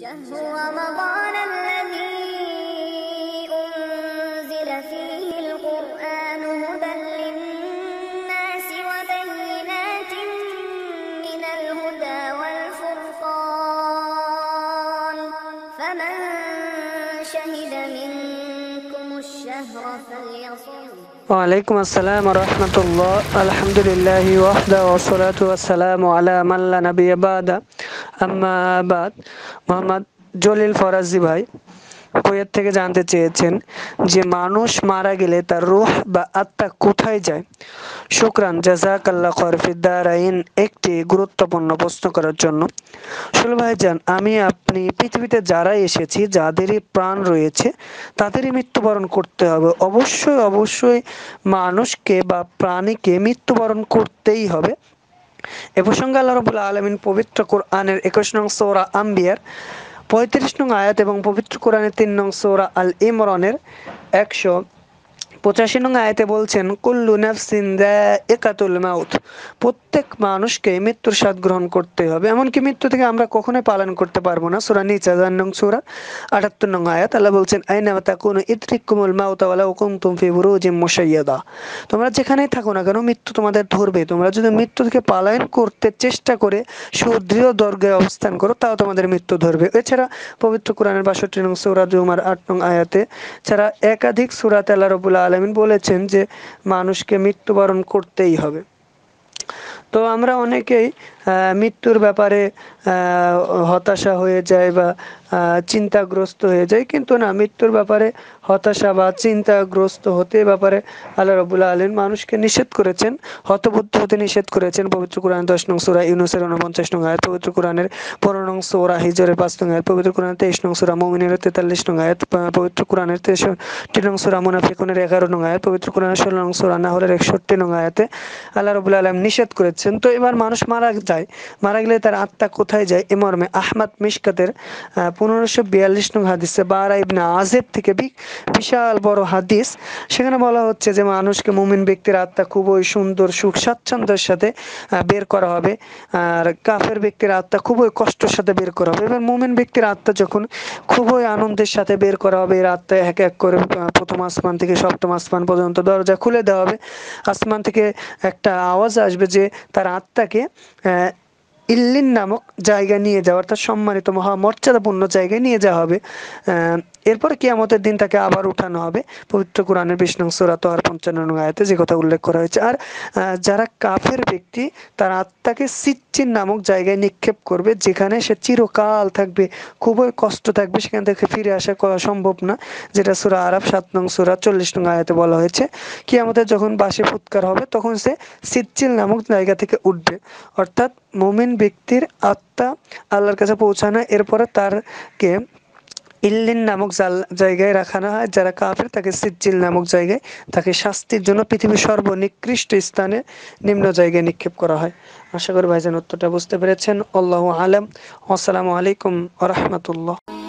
شهر رمضان الذي أنزل فيه القرآن هدى للناس وبينات من الهدى والفرقان فمن شهد منكم الشهر فليصم وعليكم السلام ورحمة الله الحمد لله وحده والصلاة والسلام على من لا نبي بعده আম্মাবাদ মোহাম্মদ জলিল ফরাজি ভাই কোয়েত থেকে জানতে চেয়েছেন যে মানুষ মারা গেলে তার রুহ বা আত্মা কোথায় যায় শুক্রান জাজাকাল্লা খরফিদ্দার আইন একটি গুরুত্বপূর্ণ প্রশ্ন করার জন্য সুল যান আমি আপনি পৃথিবীতে যারা এসেছি যাদেরই প্রাণ রয়েছে তাদেরই মৃত্যুবরণ করতে হবে অবশ্যই অবশ্যই মানুষকে বা প্রাণীকে মৃত্যুবরণ করতেই হবে এ প্রসঙ্গে আল্লাহ রবুল্লা আলমিন পবিত্র কোরআনের একুশ নং সৌরা আম্বিয়ার পঁয়ত্রিশ নং আয়াত এবং পবিত্র কোরআনের তিন নং সৌরা আল ইমরনের একশো পঁচাশি নং আয়তে বলছেন কুল্লু নাফসিন একাতুল মাউথ প্রত্যেক মানুষকে মৃত্যুর স্বাদ গ্রহণ করতে হবে এমনকি মৃত্যু থেকে আমরা কখনোই পালন করতে পারবো না সুরা নিচা জান নং সুরা আটাত্তর নং আয়াত আল্লাহ বলছেন তা কোনো ইত্রিক কুমল মাউতাওয়ালা হুকুম তুমফি বুরুজিম মুসাইয়াদা তোমরা যেখানেই থাকো না কেন মৃত্যু তোমাদের ধরবে তোমরা যদি মৃত্যু থেকে পালায়ন করতে চেষ্টা করে সুদৃঢ় দর্গে অবস্থান করো তাও তোমাদের মৃত্যু ধরবে এছাড়া পবিত্র কোরআনের বাষট্টি নং সৌরাজ দুমার আট নং আয়াতে ছাড়া একাধিক সুরা রবুল্লা আলমিন বলেছেন যে মানুষকে মৃত্যুবরণ করতেই হবে তো আমরা অনেকেই মৃত্যুর ব্যাপারে হতাশা হয়ে যায় বা চিন্তাগ্রস্ত হয়ে যায় কিন্তু না মৃত্যুর ব্যাপারে হতাশা বা চিন্তাগ্রস্ত হতে ব্যাপারে আল্লাহ রবুল্লা আলম মানুষকে নিষেধ করেছেন হতবুদ্ধ হতে নিষেধ করেছেন পবিত্র কোরআন দশ নং সুরা ইউনুসের উনপঞ্চাশ নং আয়াত পবিত্র কোরআনের পনেরো নং সোরা হিজরের পাঁচ নং আয়াত পবিত্র কোরআন তেইশ নং সুরা মমিনের তেতাল্লিশ নং আয়াত পবিত্র কোরআনের টি নং সুরা মুনাফিকুনের এগারো নং আয়াত পবিত্র কোরআনের ষোলো নং সুরা নাহলের একষট্টি নং আয়াতে আল্লাহ রবুল্লা আলম নিষেধ করেছেন তো এবার মানুষ মারা চায় মারা গেলে তার আত্মা কোথায় যায় এ মর্মে আহমদ মিশকাতের পনেরোশো বিয়াল্লিশ নং হাদিসে বারা ইবনা আজেব থেকে বিশাল বড় হাদিস সেখানে বলা হচ্ছে যে মানুষকে মুমিন ব্যক্তির আত্মা খুবই সুন্দর সুখ স্বাচ্ছন্দ্যের সাথে বের করা হবে আর কাফের ব্যক্তির আত্মা খুবই কষ্টের সাথে বের করা হবে এবার মুমিন ব্যক্তির আত্মা যখন খুবই আনন্দের সাথে বের করা হবে এর আত্মা এক এক করে প্রথম আসমান থেকে সপ্তম আসমান পর্যন্ত দরজা খুলে দেওয়া হবে আসমান থেকে একটা আওয়াজ আসবে যে তার আত্মাকে ইল্লিন নামক জায়গায় নিয়ে যাওয়া অর্থাৎ সম্মানিত মহামর্যাদাপূর্ণ জায়গায় নিয়ে যাওয়া হবে এরপরে কিয়ামতের দিন তাকে আবার উঠানো হবে পবিত্র কোরআনের বিষ্ণুসুরাত আর পঞ্চান্ন আয়তে যে কথা উল্লেখ করা হয়েছে আর যারা কাফের ব্যক্তি তার আত্মাকে সিচ্চিন নামক জায়গায় নিক্ষেপ করবে যেখানে সে চিরকাল থাকবে খুবই কষ্ট থাকবে সেখান থেকে ফিরে আসা করা সম্ভব না যেটা সুরা আরব সাত নং সুরা চল্লিশ নং আয়াতে বলা হয়েছে কিয়ামতের যখন বাসে ফুৎকার হবে তখন সে সিচ্চিল নামক জায়গা থেকে উঠবে অর্থাৎ মোমেন ব্যক্তির আত্মা আল্লাহর কাছে পৌঁছানো এরপরে তারকে ইল্লিন নামক জাল জায়গায় রাখানো হয় যারা কাফের তাকে সিজ্জিল নামক জায়গায় তাকে শাস্তির জন্য পৃথিবীর সর্বনিকৃষ্ট স্থানে নিম্ন জায়গায় নিক্ষেপ করা হয় আশা করি ভাইজান উত্তরটা বুঝতে পেরেছেন আল্লাহ আলম আসসালামু আলাইকুম আ রহমতুল্লাহ